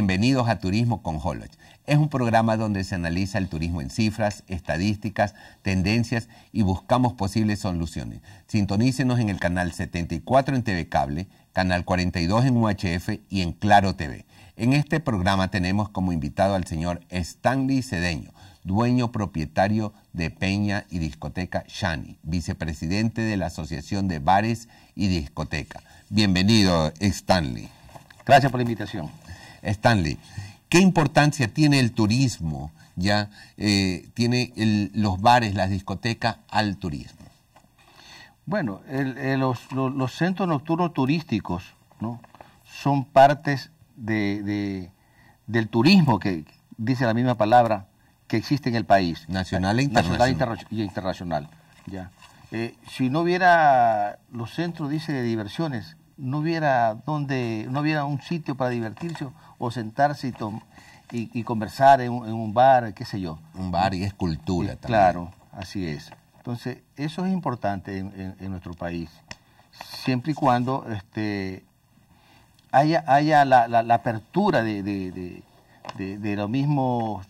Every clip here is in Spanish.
Bienvenidos a Turismo con Holoch. Es un programa donde se analiza el turismo en cifras, estadísticas, tendencias y buscamos posibles soluciones. Sintonícenos en el canal 74 en TV Cable, canal 42 en UHF y en Claro TV. En este programa tenemos como invitado al señor Stanley Cedeño, dueño propietario de Peña y Discoteca Shani, vicepresidente de la Asociación de Bares y Discoteca. Bienvenido, Stanley. Gracias por la invitación. Stanley. ¿Qué importancia tiene el turismo? Ya eh, tiene los bares, las discotecas al turismo. Bueno, eh, los, centros nocturnos turísticos son partes del turismo, que dice la misma palabra, que existe en el país. Nacional e, e internacional. Nacional internacional. Ya. Eh, si no hubiera los centros, dice, de diversiones, no hubiera donde, no hubiera un sitio para divertirse o sentarse y, y, conversar en un, bar, qué sé yo. Un bar y es cultura también. Claro, así es. Entonces, eso es importante en, nuestro país, siempre y cuando este, haya, haya la, la, apertura de, lo mismo,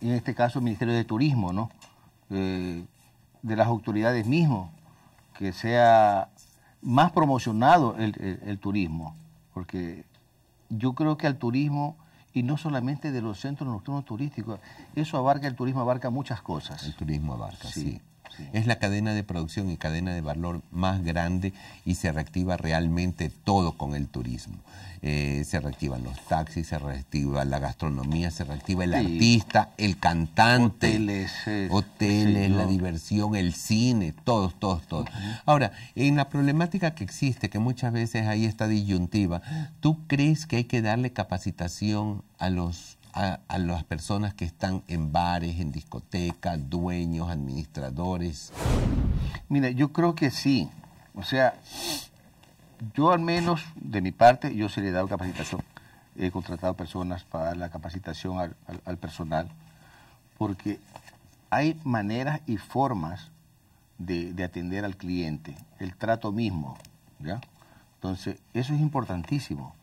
en este caso el Ministerio de Turismo, ¿no? Eh, de las autoridades mismas, que sea más promocionado el, el, turismo, porque yo creo que al turismo y no solamente de los centros nocturnos turísticos. Eso abarca, el turismo abarca muchas cosas. El turismo abarca, sí es la cadena de producción y cadena de valor más grande y se reactiva realmente todo con el turismo. Eh, se reactivan los taxis, se reactiva la gastronomía, se reactiva el artista, el cantante, hoteles, hoteles la diversión, el cine, todos, todos, todos. Ahora, en la problemática que existe, que muchas veces ahí está disyuntiva, ¿tú crees que hay que darle capacitación a los a, las personas que están en bares, en discotecas, dueños, administradores? Mira, yo creo que sí. O sea, yo al menos de mi parte, yo se le he dado capacitación. He contratado personas para dar la capacitación al, personal, porque hay maneras y formas de, atender al cliente, el trato mismo. Entonces, eso es importantísimo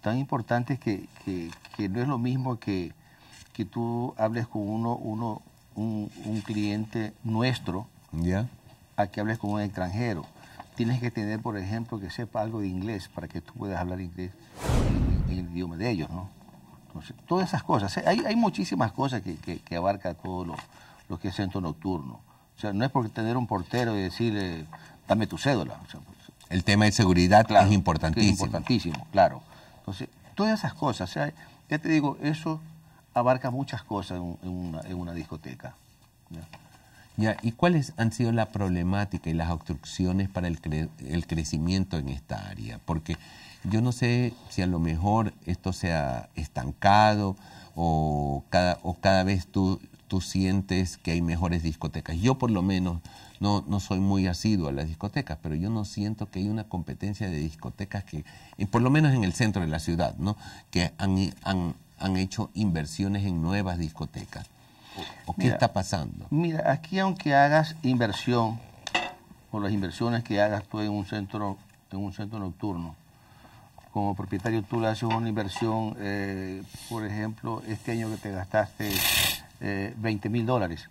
tan importante que, que, no es lo mismo que, que tú hables con uno, uno un, cliente nuestro a que hables con un extranjero. Tienes que tener, por ejemplo, que sepa algo de inglés para que tú puedas hablar inglés en, el idioma de ellos, ¿no? todas esas cosas. Hay, hay muchísimas cosas que, que, abarca todo lo, que es centro nocturno. O sea, no es porque tener un portero y decir dame tu cédula. Pues, el tema de seguridad es importantísimo. Es importantísimo, claro todas esas cosas, o ¿eh? ya te digo, eso abarca muchas cosas en, una, discoteca. ¿ya? Ya, y cuáles han sido la problemática y las obstrucciones para el, crecimiento en esta área? Porque yo no sé si a lo mejor esto se ha estancado o cada, o cada vez tú tú sientes que hay mejores discotecas. Yo por lo menos no, soy muy asiduo a las discotecas, pero yo no siento que hay una competencia de discotecas que, por lo menos en el centro de la ciudad, ¿no? que han, han, han hecho inversiones en nuevas discotecas. ¿O qué está pasando? Mira, aquí aunque hagas inversión, o las inversiones que hagas tú en un centro, en un centro nocturno, como propietario tú le haces una inversión, eh, por ejemplo, este año que te gastaste 20 eh, mil dólares.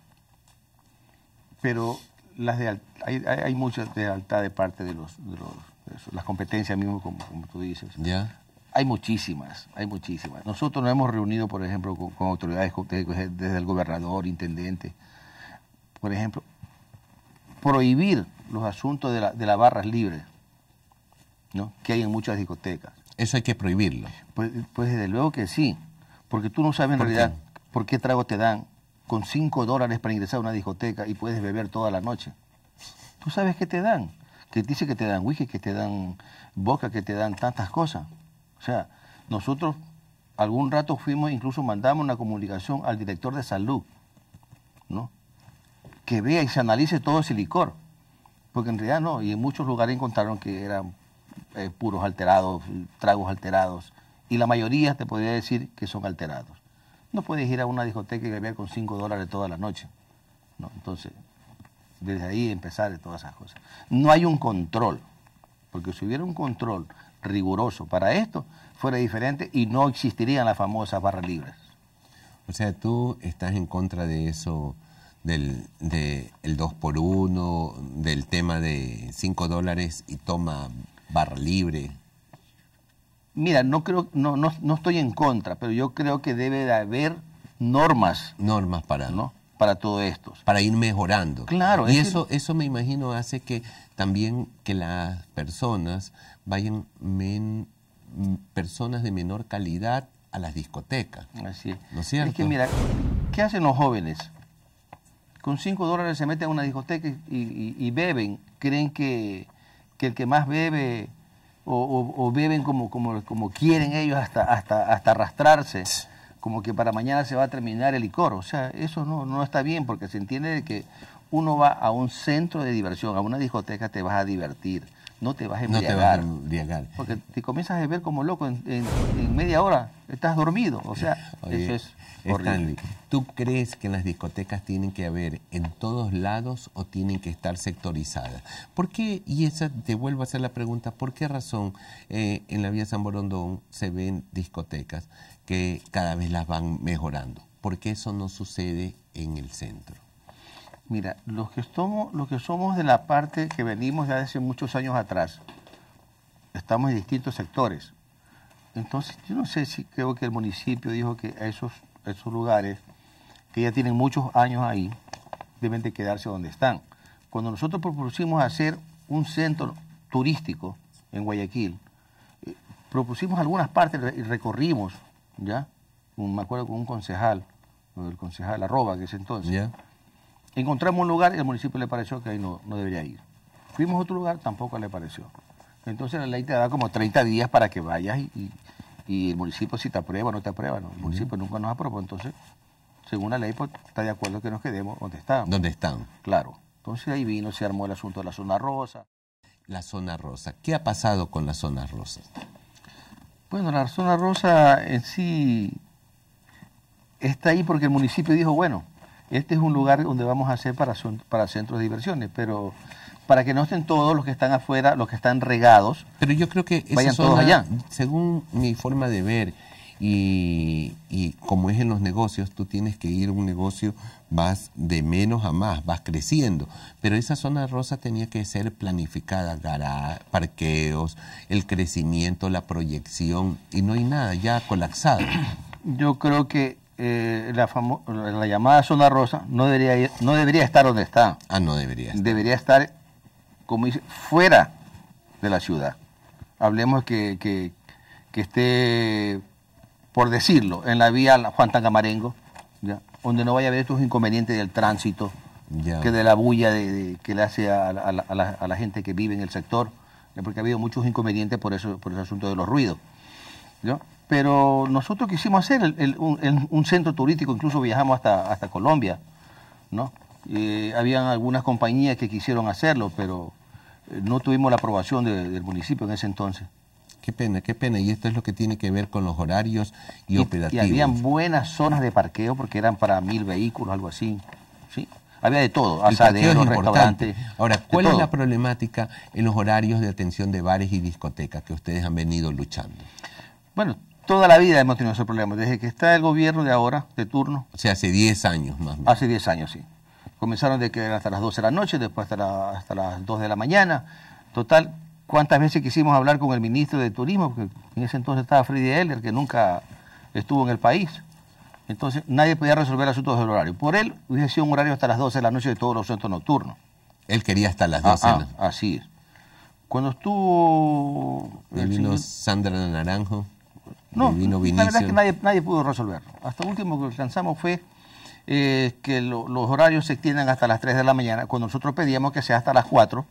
Pero las de hay, mucha muchas de alta de parte de los, las competencias mismo, como, tú dices. Hay muchísimas, hay muchísimas. Nosotros nos hemos reunido, por ejemplo, con, autoridades, desde el gobernador, intendente, por ejemplo, prohibir los asuntos de, las barras libres, ¿no? que hay en muchas discotecas. Eso hay que prohibirlo. Pues, pues desde luego que sí, porque tú no sabes en realidad... ¿Por qué trago te dan con 5 dólares para ingresar a una discoteca y puedes beber toda la noche? Tú sabes qué te dan. Que dice que te dan whisky, que te dan boca, que te dan tantas cosas. O sea, nosotros algún rato fuimos, incluso mandamos una comunicación al director de salud, ¿no? Que vea y se analice todo ese licor. Porque en realidad no, y en muchos lugares encontraron que eran eh, puros alterados, tragos alterados, y la mayoría te podría decir que son alterados. No puedes ir a una discoteca y beber con 5 dólares toda la noche. entonces, desde ahí empezar de todas esas cosas. No hay un control, porque si hubiera un control riguroso para esto, fuera diferente y no existirían las famosas barras libres. O sea, tú estás en contra de eso, del de el 2 por 1 del tema de 5 dólares y toma barra libre. Mira, no creo, no, no, no estoy en contra, pero yo creo que debe de haber normas. Normas para. ¿no? Para todo esto. Para ir mejorando. Claro. Y eso, eso me imagino hace que también que las personas vayan men, personas de menor calidad a las discotecas. Así es. ¿No es cierto? Es que mira, ¿qué hacen los jóvenes? Con cinco dólares se meten a una discoteca y, y beben. Creen que, que el que más bebe o, beben como, como, como, quieren ellos hasta, hasta, hasta arrastrarse, como que para mañana se va a terminar el licor. O sea, eso no, no está bien porque se entiende que uno va a un centro de diversión, a una discoteca, te vas a divertir, no te vas a embriagar. No te vas a porque te comienzas a ver como loco en, media hora, estás dormido. O sea, eso es Stanley, ¿tú crees que las discotecas tienen que haber en todos lados o tienen que estar sectorizadas? ¿Por qué, y esa te vuelvo a hacer la pregunta, ¿por qué razón eh, en la vía San Borondón se ven discotecas que cada vez las van mejorando? ¿Por qué eso no sucede en el centro? Mira, los que, somos, que somos de la parte que venimos de hace muchos años atrás, estamos en distintos sectores. Entonces, yo no sé si creo que el municipio dijo que esos, esos lugares, que ya tienen muchos años ahí, deben de quedarse donde están. Cuando nosotros propusimos hacer un centro turístico en Guayaquil, eh, propusimos algunas partes y recorrimos, ¿ya? me acuerdo con un concejal, el concejal Arroba, que es entonces. Encontramos un lugar y el municipio le pareció que ahí no, no debería ir. Fuimos a otro lugar, tampoco le pareció. Entonces la ley te da como 30 días para que vayas y, el municipio si te aprueba o no te aprueba. El municipio nunca nos aprobó, entonces, según la ley, pues, está de acuerdo que nos quedemos donde estamos. Donde están. Claro. Entonces ahí vino, se armó el asunto de la zona rosa. La zona rosa. ¿Qué ha pasado con la zona rosa? Bueno, la zona rosa en sí está ahí porque el municipio dijo, bueno, este es un lugar donde vamos a hacer para, para centros de diversiones, pero para que no estén todos los que están afuera, los que están regados. Pero yo creo que vayan todos allá. Según mi forma de ver y, como es en los negocios, tú tienes que ir un negocio, vas de menos a más, vas creciendo. Pero esa zona rosa tenía que ser planificada, garaje, parqueos, el crecimiento, la proyección y no hay nada ya colapsado. Yo creo que eh, la, la, llamada zona rosa no debería, no debería estar donde está. Ah, no debería. Debería estar, como dice, fuera de la ciudad. Hablemos que, que, esté, por decirlo, en la vía Juan Tangamarengo, ¿ya? donde no vaya a haber estos inconvenientes del tránsito, ya. que de la bulla que le hace a, la, gente que vive en el sector, porque ha habido muchos inconvenientes por, eso, por ese asunto de los ruidos. ¿ya? pero nosotros quisimos hacer un, centro turístico, incluso viajamos hasta, hasta Colombia, ¿no? habían algunas compañías que quisieron hacerlo, pero eh, no tuvimos la aprobación del municipio en ese entonces. Qué pena, qué pena. Y esto es lo que tiene que ver con los horarios y, operativos. Y había buenas zonas de parqueo porque eran para mil vehículos, algo así. ¿sí? Había de todo, asaderos, restaurantes. Ahora, ¿cuál es la problemática en los horarios de atención de bares y discotecas que ustedes han venido luchando? Bueno, toda la vida hemos tenido ese problema, desde que está el gobierno de ahora, de turno. O sea, hace 10 años más. O menos. Hace 10 años, sí. Comenzaron de que hasta las 12 de la noche, después hasta, las 2 de la mañana. Total, ¿cuántas veces quisimos hablar con el ministro de Turismo? Porque en ese entonces estaba Freddy Heller, que nunca estuvo en el país. Entonces nadie podía resolver asuntos del horario. Por él hubiese sido un horario hasta las 12 de la noche de todos los centros nocturnos. Él quería hasta las 12. Ah, ah así es. Cuando estuvo... El, el Sandra Naranjo. No, la verdad es que nadie, pudo resolverlo. Hasta último que alcanzamos fue eh, que los horarios se extiendan hasta las 3 de la mañana, cuando nosotros pedíamos que sea hasta las 4,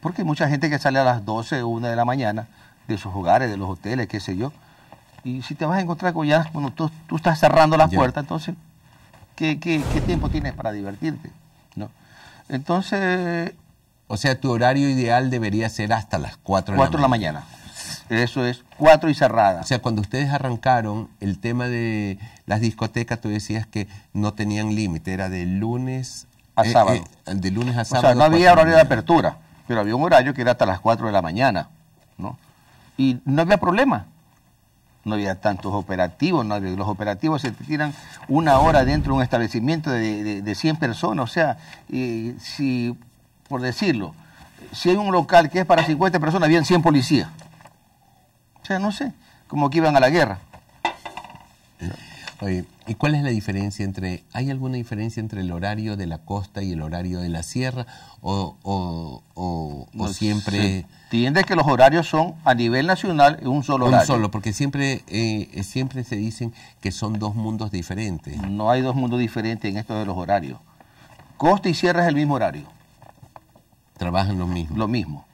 porque hay mucha gente que sale a las 12 o 1 de la mañana de sus hogares, de los hoteles, qué sé yo. Y si te vas a encontrar con ya, Bueno, tú, estás cerrando la puerta, entonces, ¿qué, tiempo tienes para divertirte? ¿No? Entonces... O sea, tu horario ideal debería ser hasta las 4 de la mañana. De la mañana eso es cuatro y cerrada. O sea, cuando ustedes arrancaron el tema de las discotecas, tú decías que no tenían límite, era de lunes a eh, eh, sábado. de lunes a sábado. O sea, no había horario de apertura, pero había un horario que era hasta las cuatro de la mañana, ¿no? Y no había problema. No había tantos operativos, no los operativos se tiran una hora dentro de un establecimiento de, de, 100 personas. O sea, si, por decirlo, si hay un local que es para 50 personas, habían 100 policías. O sea, no sé, como que iban a la guerra. Oye, ¿y cuál es la diferencia entre, hay alguna diferencia entre el horario de la costa y el horario de la sierra? ¿O, siempre...? Entiende que los horarios son a nivel nacional un solo horario. Un solo, porque siempre, eh, siempre se dicen que son dos mundos diferentes. No hay dos mundos diferentes en esto de los horarios. Costa y sierra es el mismo horario. Trabajan lo mismo. Lo mismo.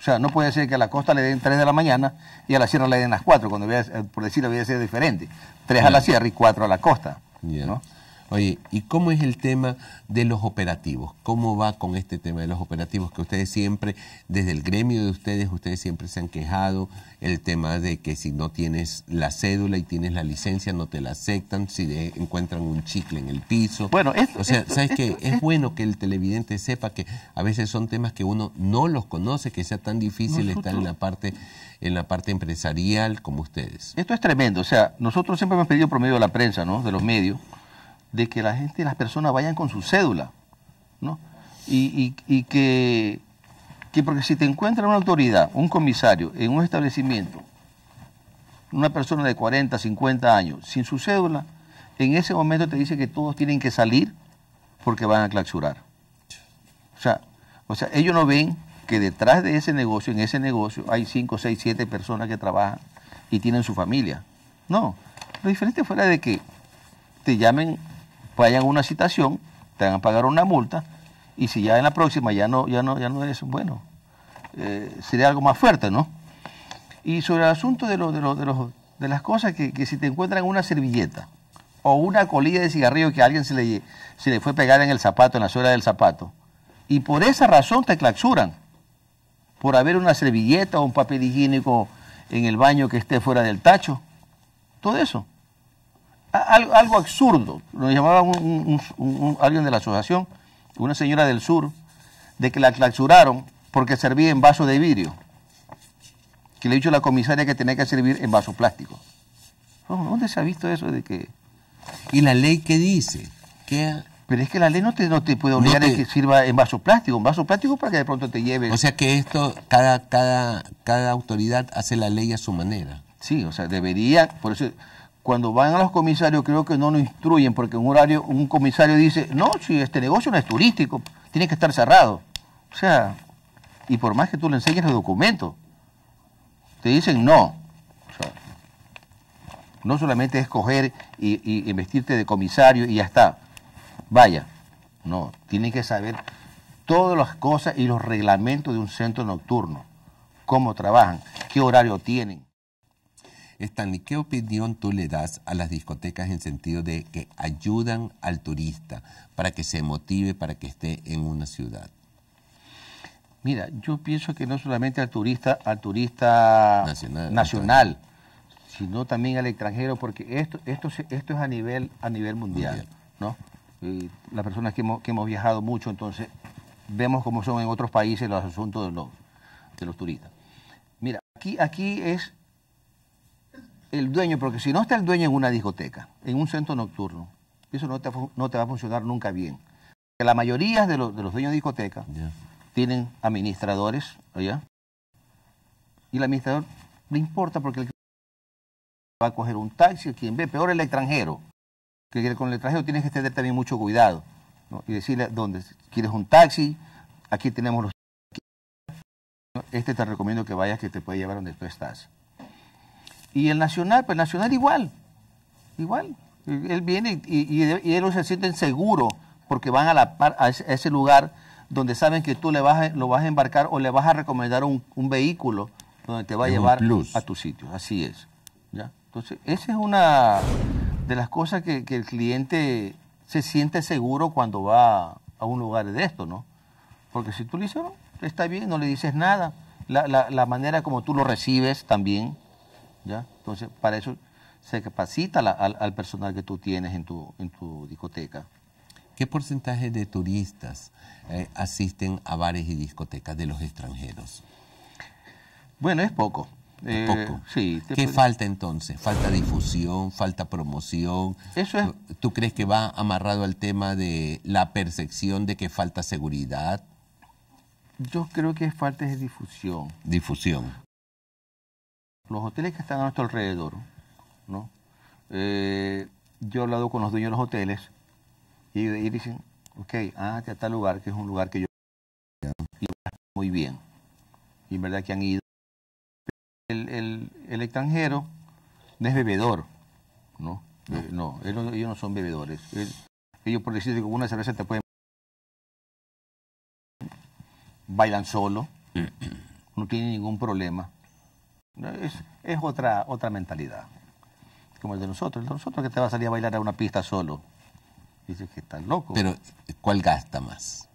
O sea, no puede ser que a la costa le den 3 de la mañana y a la sierra le den las 4, cuando eh, por decirlo a ser diferente. 3 a la sierra y 4 a la costa. ¿no? Oye, ¿y cómo es el tema de los operativos? ¿Cómo va con este tema de los operativos? Que ustedes siempre, desde el gremio de ustedes, ustedes siempre se han quejado el tema de que si no tienes la cédula y tienes la licencia, no te la aceptan, si encuentran un chicle en el piso. Bueno, esto, O sea, ¿sabes qué? Es bueno que el televidente sepa que a veces son temas que uno no los conoce, que sea tan difícil estar en la parte en la parte empresarial como ustedes. Esto es tremendo, o sea, nosotros siempre hemos pedido por medio de la prensa, ¿no? De los medios de que la gente, las personas vayan con su cédula, ¿no? Y, y, y que, que, porque si te encuentra una autoridad, un comisario, en un establecimiento, una persona de 40, 50 años, sin su cédula, en ese momento te dice que todos tienen que salir porque van a clausurar. O sea, o sea ellos no ven que detrás de ese negocio, en ese negocio, hay 5, 6, 7 personas que trabajan y tienen su familia. No, lo diferente fuera de que te llamen a una citación, te van a pagar una multa, y si ya en la próxima ya no, ya no, ya no es bueno, eh, sería algo más fuerte, ¿no? Y sobre el asunto de, los de, las cosas que, si te encuentran una servilleta o una colilla de cigarrillo que a alguien se le, se le fue pegada en el zapato, en la suela del zapato, y por esa razón te clausuran, por haber una servilleta o un papel higiénico en el baño que esté fuera del tacho, todo eso algo, absurdo. Lo llamaba un, alguien de la asociación, una señora del sur, de que la clausuraron porque servía en vaso de vidrio. Que le ha dicho la comisaria que tenía que servir en vaso plástico. Oh, ¿Dónde se ha visto eso de que.? ¿Y la ley qué dice? ¿Qué... Pero es que la ley no te, no te puede obligar a que sirva en vaso plástico, en vaso plástico para que de pronto te lleve. O sea que esto, cada, cada, cada autoridad hace la ley a su manera. Sí, o sea, debería, por eso cuando van a los comisarios creo que no nos instruyen porque un horario un comisario dice, no, si este negocio no es turístico, tiene que estar cerrado. O sea, y por más que tú le enseñes los documentos, te dicen no. no solamente es coger y, vestirte de comisario y ya está. Vaya, no, tienen que saber todas las cosas y los reglamentos de un centro nocturno, cómo trabajan, qué horario tienen. Stanley, ¿qué opinión tú le das a las discotecas en sentido de que ayudan al turista para que se motive, para que esté en una ciudad? Mira, yo pienso que no solamente al turista, al turista nacional, sino también al extranjero, porque esto, esto, esto es a nivel, a nivel mundial, ¿no? las personas que hemos, viajado mucho, entonces vemos cómo son en otros países los asuntos de los, turistas. Mira, aquí, aquí es el dueño, porque si no está el dueño en una discoteca, en un centro nocturno, eso no te, no te va a funcionar nunca bien. la mayoría de, los, de los dueños de discoteca tienen administradores, ¿ya? Y el administrador le importa porque el va a coger un taxi, quien ve, peor el extranjero. Que con el extranjero tienes que tener también mucho cuidado y decirle dónde quieres un taxi, aquí tenemos los... Este te recomiendo que vayas que te puede llevar donde tú estás. Y el Nacional, pues el Nacional igual, igual. Él viene y, ellos se sienten seguros porque van a, la, a ese lugar donde saben que tú le vas lo vas a embarcar o le vas a recomendar un, vehículo donde te va a llevar a tu sitio. Así es. Entonces, esa es una de las cosas que, el cliente se siente seguro cuando va a un lugar de esto, ¿no? Porque si tú le dices, está bien, no le dices nada. La, la manera como tú lo recibes también, entonces, para eso se capacita al, personal que tú tienes en tu, en tu discoteca. ¿Qué porcentaje de turistas eh, asisten a bares y discotecas de los extranjeros? Bueno, es poco. Eh, sí, ¿Qué falta entonces? ¿Falta difusión? ¿Falta promoción? Eso ¿Tú crees que va amarrado al tema de la percepción de que falta seguridad? Yo creo que es falta de difusión. Difusión los hoteles que están a nuestro alrededor, ¿no? Eh, yo he hablado con los dueños de los hoteles y, dicen, ok, ah, a tal lugar, que es un lugar que yo muy bien. Y en verdad que han ido. El, el, extranjero no es bebedor, ¿no? No, eh, ellos, no son bebedores. ellos, por decirte con una cerveza te pueden. bailan solo, no tienen ningún problema es, es otra, otra mentalidad, como el de nosotros. El de nosotros que te va a salir a bailar a una pista solo. Dices que estás loco. Pero, ¿cuál gasta más?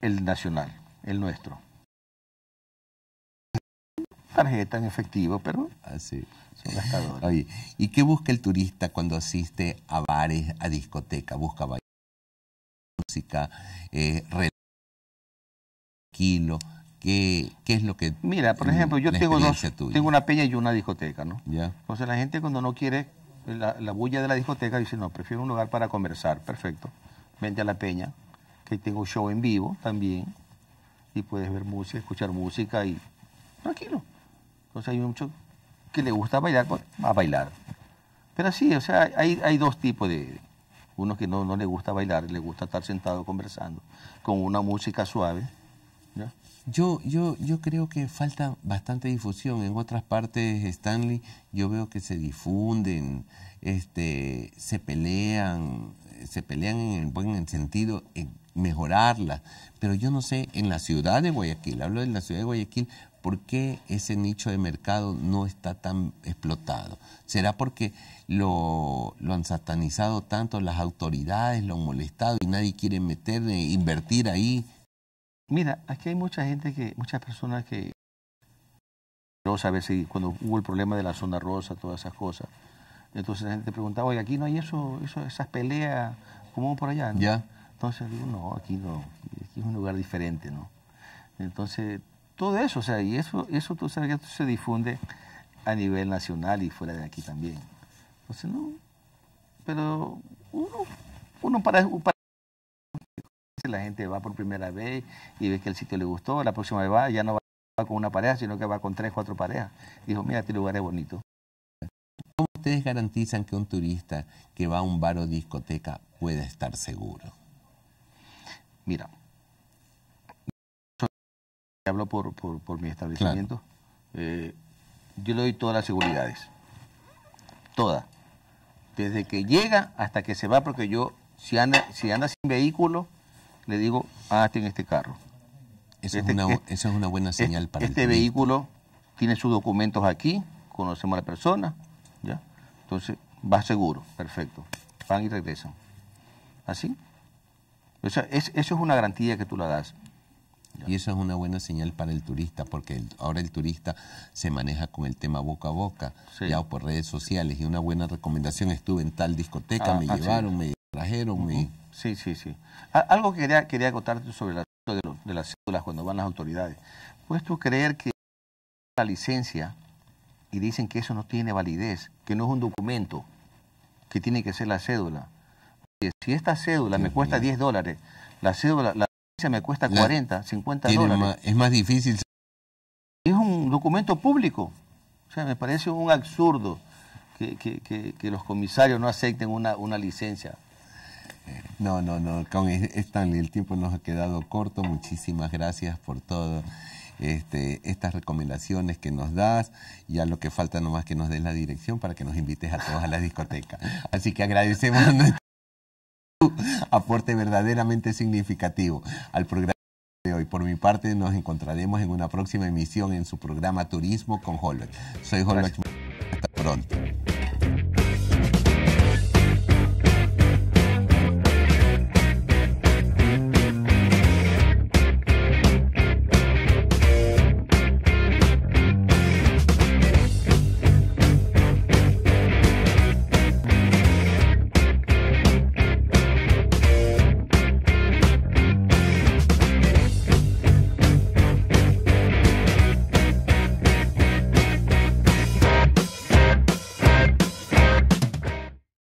El nacional, el nuestro. Tarjeta en efectivo, pero Así. Ah, son gastadores. Oye, ¿y qué busca el turista cuando asiste a bares, a discotecas? Busca bailar, música, eh, tranquilo. ¿Qué, es lo que... Mira, por ejemplo, yo tengo dos, tengo una peña y una discoteca, ¿no? Ya. Entonces la gente cuando no quiere la, bulla de la discoteca dice, no, prefiero un lugar para conversar, perfecto. Vente a la peña, que tengo show en vivo también, y puedes ver música, escuchar música y tranquilo. Entonces hay mucho que le gusta bailar, pues, a bailar. Pero sí, o sea, hay, hay dos tipos de... Uno que no le gusta bailar, le gusta estar sentado conversando, con una música suave yo, yo, yo creo que falta bastante difusión. En otras partes, Stanley, yo veo que se difunden, este, se pelean, se pelean en el buen sentido, en mejorarlas. Pero yo no sé, en la ciudad de Guayaquil, hablo de la ciudad de Guayaquil, ¿por qué ese nicho de mercado no está tan explotado? ¿Será porque lo, lo, han satanizado tanto las autoridades, lo han molestado y nadie quiere meter, eh, invertir ahí? Mira, aquí hay mucha gente que, muchas personas que a veces si cuando hubo el problema de la zona rosa, todas esas cosas. Entonces la gente preguntaba, oye, aquí no hay eso, eso esas peleas como por allá. ¿no? Ya. Entonces digo, no, aquí no, aquí es un lugar diferente, ¿no? Entonces, todo eso, o sea, y eso, eso tú sabes que se difunde a nivel nacional y fuera de aquí también. Entonces, no, pero uno, uno para la gente va por primera vez y ve que el sitio le gustó, la próxima vez va, ya no va con una pareja, sino que va con tres, cuatro parejas. Dijo, mira, este lugar es bonito. ¿Cómo ustedes garantizan que un turista que va a un bar o discoteca pueda estar seguro? Mira, hablo por, por, mi establecimiento, eh, yo le doy todas las seguridades, todas, desde que llega hasta que se va, porque yo, si anda, si anda sin vehículo, le digo, ah, en este carro. Esa, es, este una, buena este señal el para Este vehículo tiene sus documentos aquí, conocemos a la persona, ¿ya? Entonces, va seguro, perfecto. Van y regresan. ¿Así? O eso es una garantía que tú la das. Y eso es una buena señal para el turista, porque ahora el turista se maneja con el tema boca a boca, ya o por redes sociales. Y una buena recomendación, estuve en tal discoteca, ah, me llevaron, me trajeron, me... Sí, sí, sí. Algo que quería, quería acotarte sobre la asunto de, las cédulas cuando van las autoridades. ¿Puedes tú creer que la licencia y dicen que eso no tiene validez, que no es un documento, que tiene que ser la cédula? si esta cédula me cuesta 10 dólares, la cédula, la licencia me cuesta 40, 50 dólares. es más difícil. Es un documento público. O sea, me parece un absurdo que, que, los comisarios no acepten una, una licencia. No, no, no, con e- el tiempo nos ha quedado corto. Muchísimas gracias por todo. Este, estas recomendaciones que nos das, ya lo que falta nomás que nos des la dirección para que nos invites a todos a la discoteca. Así que agradecemos nuestro aporte verdaderamente significativo al programa de hoy. Por mi parte, nos encontraremos en una próxima emisión en su programa Turismo con Holbert. Soy Holbert. Hasta pronto.